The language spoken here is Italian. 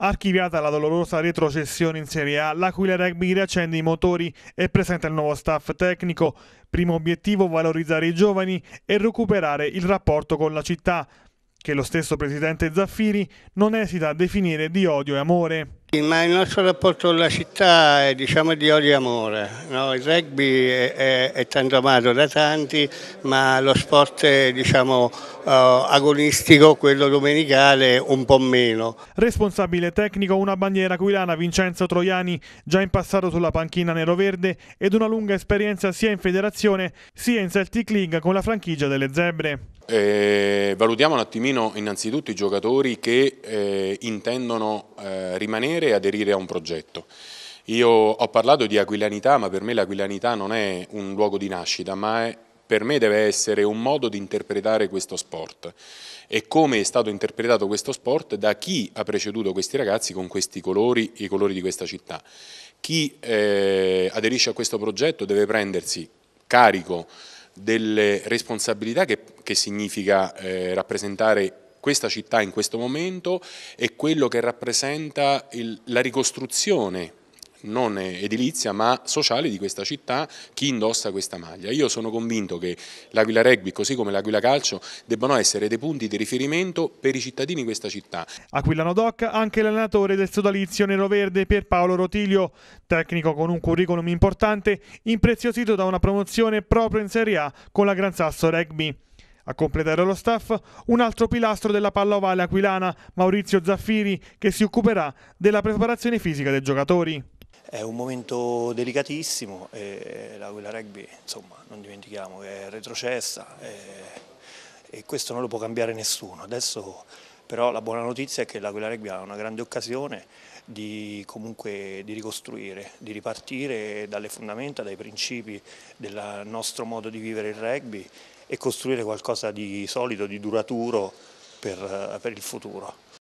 Archiviata la dolorosa retrocessione in Serie A, l'Aquila Rugby riaccende i motori e presenta il nuovo staff tecnico. Primo obiettivo valorizzare i giovani e recuperare il rapporto con la città, che lo stesso presidente Zaffiri non esita a definire di odio e amore. Ma il nostro rapporto con la città è diciamo, di odio e amore, no? il rugby è, è, è, tanto amato da tanti ma lo sport è, diciamo, uh, agonistico, quello domenicale un po' meno. Responsabile tecnico una bandiera aquilana Vincenzo Troiani, già in passato sulla panchina nero-verde ed una lunga esperienza sia in federazione sia in Celtic League con la franchigia delle zebre. Eh, valutiamo un attimino innanzitutto i giocatori che eh, intendono eh, rimanere sostenere e aderire a un progetto. Io ho parlato di aquilanità, ma per me l'aquilanità non è un luogo di nascita, ma è, per me deve essere un modo di interpretare questo sport e come è stato interpretato questo sport da chi ha preceduto questi ragazzi con questi colori, i colori di questa città. Chi eh, aderisce a questo progetto deve prendersi carico delle responsabilità che, che significa eh, rappresentare questa città in questo momento e quello che rappresenta il, la ricostruzione non edilizia ma sociale di questa città chi indossa questa maglia. Io sono convinto che l'Aquila Rugby così come l'Aquila Calcio debbano essere dei punti di riferimento per i cittadini di questa città. Aquilano Doc anche l'allenatore del sodalizio neroverde Pierpaolo Rotilio, tecnico con un curriculum importante, impreziosito da una promozione proprio in Serie A con la Gran Sasso Rugby. A completare lo staff un altro pilastro della palla ovale aquilana, Maurizio Zaffiri, che si occuperà della preparazione fisica dei giocatori. È un momento delicatissimo, e la quella rugby insomma, non dimentichiamo che è retrocessa e, e questo non lo può cambiare nessuno. Adesso però la buona notizia è che la quella Rugby ha una grande occasione di, comunque, di ricostruire, di ripartire dalle fondamenta, dai principi del nostro modo di vivere il rugby e costruire qualcosa di solido, di duraturo per, eh, per il futuro.